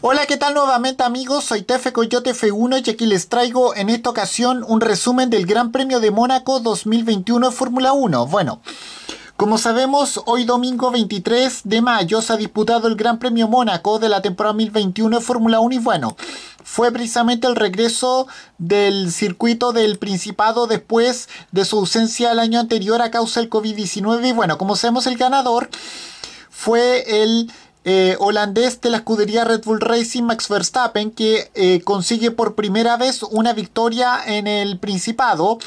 Hola, ¿qué tal nuevamente amigos? Soy Tefe Coyote F1 y aquí les traigo en esta ocasión un resumen del Gran Premio de Mónaco 2021 de Fórmula 1. Bueno, como sabemos, hoy domingo 23 de mayo se ha disputado el Gran Premio Mónaco de la temporada 2021 de Fórmula 1 y bueno, fue precisamente el regreso del circuito del Principado después de su ausencia el año anterior a causa del COVID-19 y bueno, como sabemos el ganador fue el eh, holandés de la escudería Red Bull Racing Max Verstappen, que eh, consigue por primera vez una victoria en el Principado.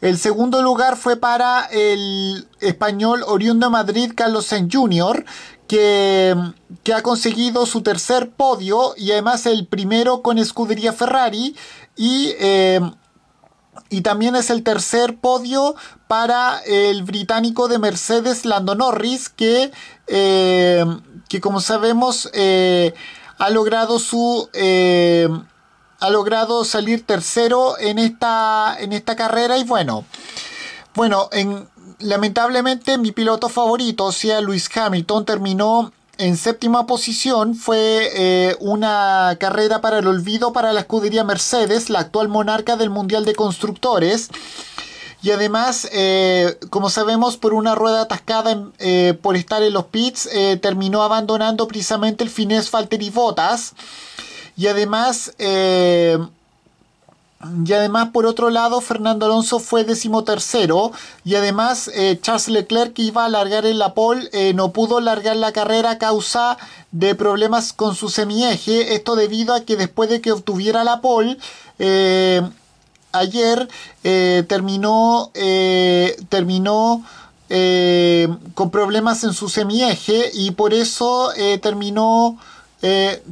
El segundo lugar fue para el español oriundo de Madrid, Carlos Sainz Jr., que, ha conseguido su tercer podio y además el primero con escudería Ferrari. Y, eh, y también es el tercer podio para el británico de Mercedes, Lando Norris, que, que como sabemos eh, ha logrado su... Eh, ha logrado salir tercero en esta, en esta carrera y bueno, bueno, lamentablemente mi piloto favorito, o sea, Luis Hamilton, terminó en séptima posición fue eh, una carrera para el olvido para la escudería Mercedes, la actual monarca del Mundial de Constructores. Y además, eh, como sabemos, por una rueda atascada eh, por estar en los pits, eh, terminó abandonando precisamente el finés Falter y Botas. Y además, y además, por otro lado, Fernando Alonso fue decimotercero. Y además, Charles Leclerc, que iba a largar en la pole, no pudo largar la carrera a causa de problemas con su semieje. Esto debido a que después de que obtuviera la pole, ayer eh, terminó, eh, terminó eh, con problemas en su semieje y por eso terminó,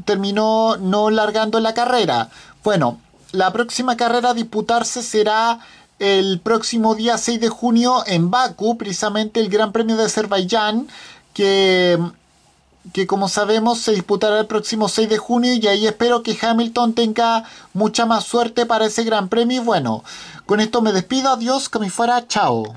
terminó no largando la carrera. Bueno, la próxima carrera a disputarse será el próximo día 6 de junio en Baku, precisamente el Gran Premio de Azerbaiyán, que que como sabemos se disputará el próximo 6 de junio y ahí espero que Hamilton tenga mucha más suerte para ese gran premio y bueno, con esto me despido, adiós, que me fuera, chao.